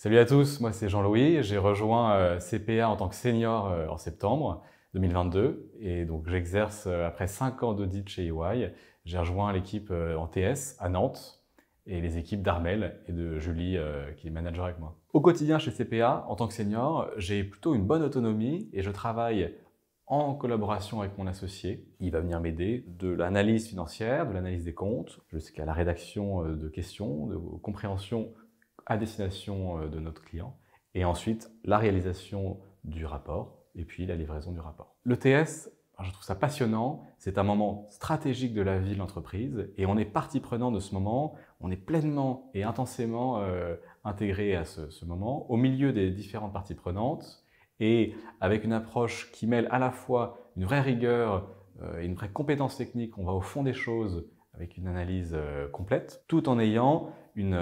Salut à tous, moi c'est Jean-Louis, j'ai rejoint euh, CPA en tant que senior euh, en septembre 2022 et donc j'exerce euh, après 5 ans d'audit chez EY. J'ai rejoint l'équipe en TS à Nantes et les équipes d'Armel et de Julie qui est manager avec moi. Au quotidien chez CPA en tant que senior, j'ai plutôt une bonne autonomie et je travaille en collaboration avec mon associé. Il va venir m'aider de l'analyse financière, de l'analyse des comptes, jusqu'à la rédaction de questions, de compréhension à destination euh, de notre client, et ensuite la réalisation du rapport, et puis la livraison du rapport. L'ETS, je trouve ça passionnant, c'est un moment stratégique de la vie de l'entreprise, et on est partie prenante de ce moment, on est pleinement et intensément euh, intégré à ce moment, au milieu des différentes parties prenantes, et avec une approche qui mêle à la fois une vraie rigueur euh, et une vraie compétence technique, on va au fond des choses avec une analyse complète, tout en ayant une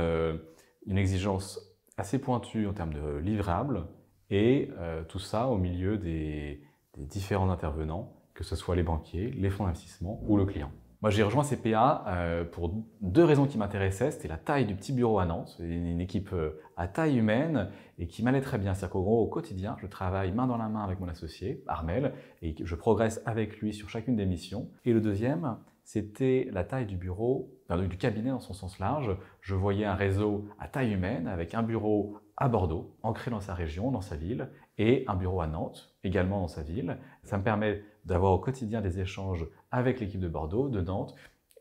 une exigence assez pointue en termes de livrables, et euh, tout ça au milieu des, différents intervenants, que ce soit les banquiers, les fonds d'investissement ou le client. Moi, j'ai rejoint CPA euh, pour deux raisons qui m'intéressaient. C'était la taille du petit bureau à Nantes, une, équipe euh, à taille humaine et qui m'allait très bien. C'est-à-dire qu'au au quotidien, je travaille main dans la main avec mon associé, Armel, et je progresse avec lui sur chacune des missions. Et le deuxième, c'était la taille du bureau, du cabinet dans son sens large. Je voyais un réseau à taille humaine avec un bureau à Bordeaux, ancré dans sa région, dans sa ville, et un bureau à Nantes, également dans sa ville. Ça me permet d'avoir au quotidien des échanges avec l'équipe de Bordeaux, de Nantes,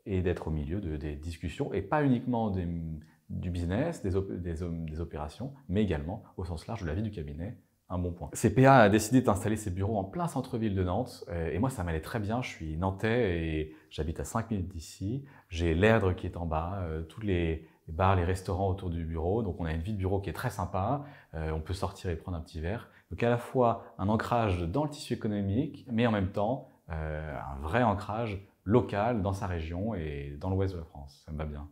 et d'être au milieu de, des discussions, et pas uniquement du business, des opérations, mais également au sens large de la vie du cabinet un bon point. CPA a décidé d'installer ses bureaux en plein centre-ville de Nantes, euh, et moi ça m'allait très bien, je suis nantais et j'habite à 5 minutes d'ici, j'ai l'Erdre qui est en bas, euh, tous les bars, les restaurants autour du bureau, donc on a une vie de bureau qui est très sympa, euh, on peut sortir et prendre un petit verre, donc à la fois un ancrage dans le tissu économique, mais en même temps un vrai ancrage local dans sa région et dans l'ouest de la France, ça me va bien.